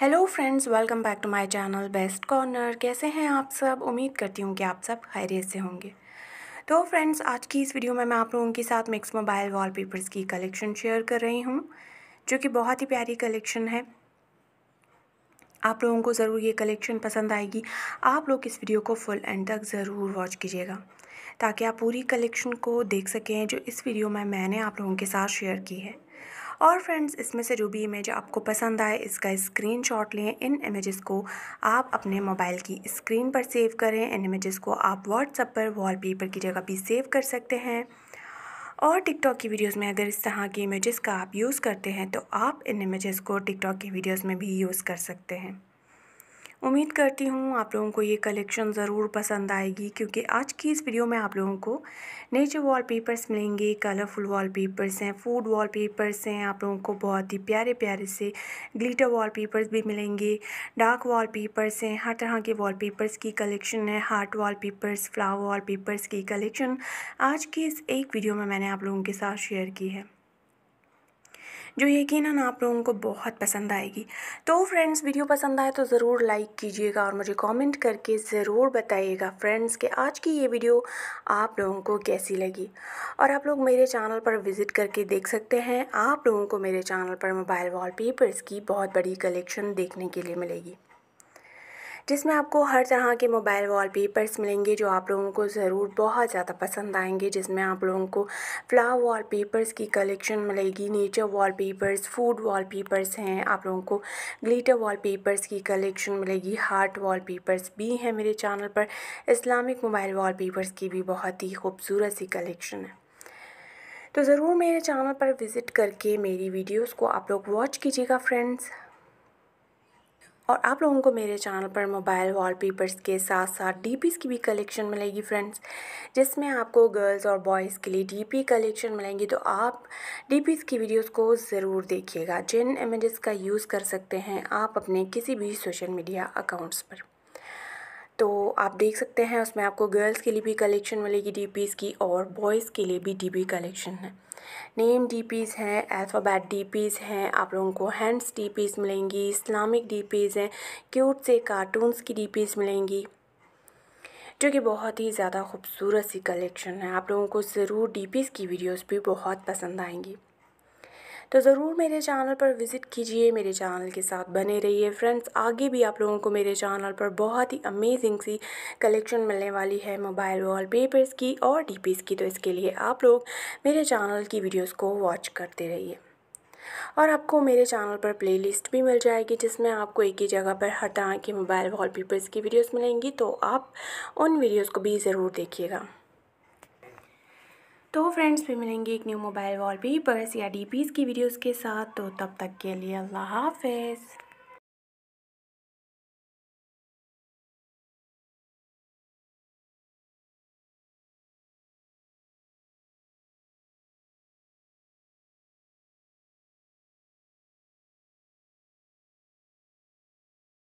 hello friends welcome back to my channel best corner कैसे हैं आप सब उम्मीद करती हूँ कि आप सब खैरियत से होंगे तो फ्रेंड्स आज की इस वीडियो में मैं आप लोगों के साथ मिक्स मोबाइल वॉलपेपर्स की कलेक्शन शेयर कर रही हूँ जो कि बहुत ही प्यारी कलेक्शन है आप लोगों को ज़रूर ये कलेक्शन पसंद आएगी आप लोग इस वीडियो को फुल एंड तक ज़रूर वॉच कीजिएगा ताकि आप पूरी कलेक्शन को देख सकें जो इस वीडियो में मैंने आप लोगों के साथ शेयर की है और फ्रेंड्स इसमें से जो भी इमेज आपको पसंद आए इसका स्क्रीन शॉट लें इन इमेज़ को आप अपने मोबाइल की स्क्रीन पर सेव करें इन इमेज़ को आप व्हाट्सअप पर वॉलपेपर की जगह भी सेव कर सकते हैं और टिकटॉक की वीडियोस में अगर इस तरह की इमेजेस का आप यूज़ करते हैं तो आप इन इमेजेस को टिकटॉक की वीडियोस में भी यूज़ कर सकते हैं उम्मीद करती हूँ आप लोगों को ये कलेक्शन ज़रूर पसंद आएगी क्योंकि आज की इस वीडियो में आप लोगों को नेचर वॉलपेपर्स मिलेंगे कलरफुल वॉलपेपर्स हैं फूड वॉलपेपर्स हैं आप लोगों को बहुत ही प्यारे प्यारे से ग्लिटर वॉलपेपर्स भी मिलेंगे डार्क वॉलपेपर्स हैं हर तरह के वॉलपेपर्स की कलेक्शन है हार्ट पेपर्स फ्लावर पेपर्स की कलेक्शन आज की इस एक वीडियो में मैंने आप लोगों के साथ शेयर की है जो यकीनन आप लोगों को बहुत पसंद आएगी तो फ्रेंड्स वीडियो पसंद आए तो ज़रूर लाइक कीजिएगा और मुझे कमेंट करके ज़रूर बताइएगा फ्रेंड्स कि आज की ये वीडियो आप लोगों को कैसी लगी और आप लोग मेरे चैनल पर विज़िट करके देख सकते हैं आप लोगों को मेरे चैनल पर मोबाइल वॉलपेपर्स की बहुत बड़ी कलेक्शन देखने के लिए मिलेगी जिसमें आपको हर तरह के मोबाइल वॉलपेपर्स मिलेंगे जो आप लोगों को ज़रूर बहुत ज़्यादा पसंद आएंगे जिसमें आप लोगों को फ्लावर वॉलपेपर्स की कलेक्शन मिलेगी नेचर वॉलपेपर्स फूड वॉलपेपर्स हैं आप लोगों को ग्लिटर वॉलपेपर्स की कलेक्शन मिलेगी हार्ट वॉलपेपर्स भी हैं मेरे चैनल पर इस्लामिक मोबाइल वॉलपेपर्स की भी बहुत ही खूबसूरत सी कलेक्शन है तो ज़रूर मेरे चैनल पर विज़िट करके मेरी वीडियोस को आप लोग वॉच कीजिएगा फ्रेंड्स और आप लोगों को मेरे चैनल पर मोबाइल वॉलपेपर्स के साथ साथ डीपीस की भी कलेक्शन मिलेगी फ्रेंड्स जिसमें आपको गर्ल्स और बॉयज़ के लिए डीपी कलेक्शन मिलेंगी तो आप डीपीस की वीडियोस को ज़रूर देखिएगा जिन इमेजेस का यूज़ कर सकते हैं आप अपने किसी भी सोशल मीडिया अकाउंट्स पर तो आप देख सकते हैं उसमें आपको गर्ल्स के लिए भी कलेक्शन मिलेगी डीपीस की और बॉयज़ के लिए भी पी कलेक्शन है नेम डीपीज़ हैं अल्फ़ाबेट डीपीज़ हैं आप लोगों को हैंड्स डीपीज़ मिलेंगी इस्लामिक डीपीज़ हैं क्यूट से कार्टून्स की डीपीज़ मिलेंगी जो कि बहुत ही ज़्यादा खूबसूरत सी कलेक्शन है आप लोगों को ज़रूर डीपीज़ की वीडियोस भी बहुत पसंद आएंगी तो ज़रूर मेरे चैनल पर विज़िट कीजिए मेरे चैनल के साथ बने रहिए फ्रेंड्स आगे भी आप लोगों को मेरे चैनल पर बहुत ही अमेजिंग सी कलेक्शन मिलने वाली है मोबाइल वॉल पेपर्स की और डी की तो इसके लिए आप लोग मेरे चैनल की वीडियोज़ को वॉच करते रहिए और आपको मेरे चैनल पर प्लेलिस्ट भी मिल जाएगी जिसमें आपको एक ही जगह पर हर तरह के मोबाइल वॉलपेपर्स की वीडियोस मिलेंगी तो आप उन वीडियोस को भी ज़रूर देखिएगा तो फ्रेंड्स भी मिलेंगे एक न्यू मोबाइल वॉलपेपर्स या डीपीस की वीडियोस के साथ तो तब तक के लिए अल्लाह हाफिज़